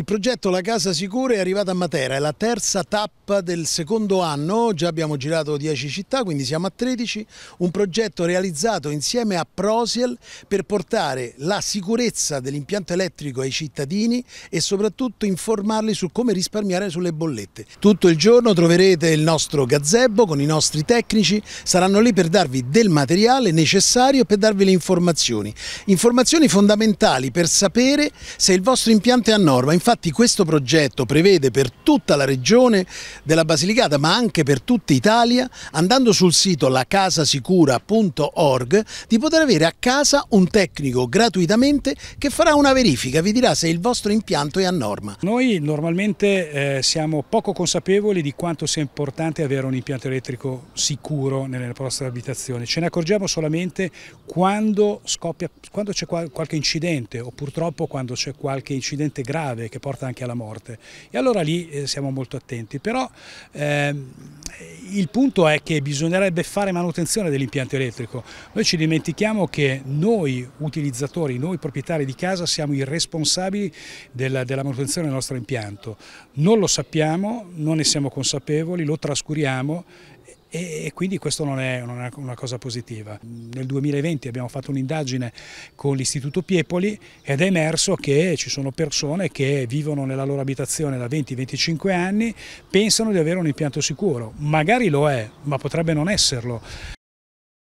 Il progetto La Casa Sicura è arrivato a Matera, è la terza tappa del secondo anno, già abbiamo girato 10 città, quindi siamo a 13, un progetto realizzato insieme a Prosiel per portare la sicurezza dell'impianto elettrico ai cittadini e soprattutto informarli su come risparmiare sulle bollette. Tutto il giorno troverete il nostro gazebo con i nostri tecnici, saranno lì per darvi del materiale necessario per darvi le informazioni. Informazioni fondamentali per sapere se il vostro impianto è a norma. Infatti Infatti questo progetto prevede per tutta la regione della Basilicata, ma anche per tutta Italia, andando sul sito lacasasicura.org, di poter avere a casa un tecnico gratuitamente che farà una verifica, vi dirà se il vostro impianto è a norma. Noi normalmente eh, siamo poco consapevoli di quanto sia importante avere un impianto elettrico sicuro nella nostra abitazione. Ce ne accorgiamo solamente quando, scoppia, quando c'è qualche incidente o purtroppo quando c'è qualche incidente grave che porta anche alla morte. E allora lì eh, siamo molto attenti, però ehm, il punto è che bisognerebbe fare manutenzione dell'impianto elettrico. Noi ci dimentichiamo che noi utilizzatori, noi proprietari di casa siamo i responsabili della, della manutenzione del nostro impianto. Non lo sappiamo, non ne siamo consapevoli, lo trascuriamo e, quindi questo non è, non è, una cosa positiva. Nel 2020 abbiamo fatto un'indagine con l'Istituto Piepoli ed è emerso che ci sono persone che vivono nella loro abitazione da 20-25 anni, pensano di avere un impianto sicuro, magari lo è, ma potrebbe non esserlo.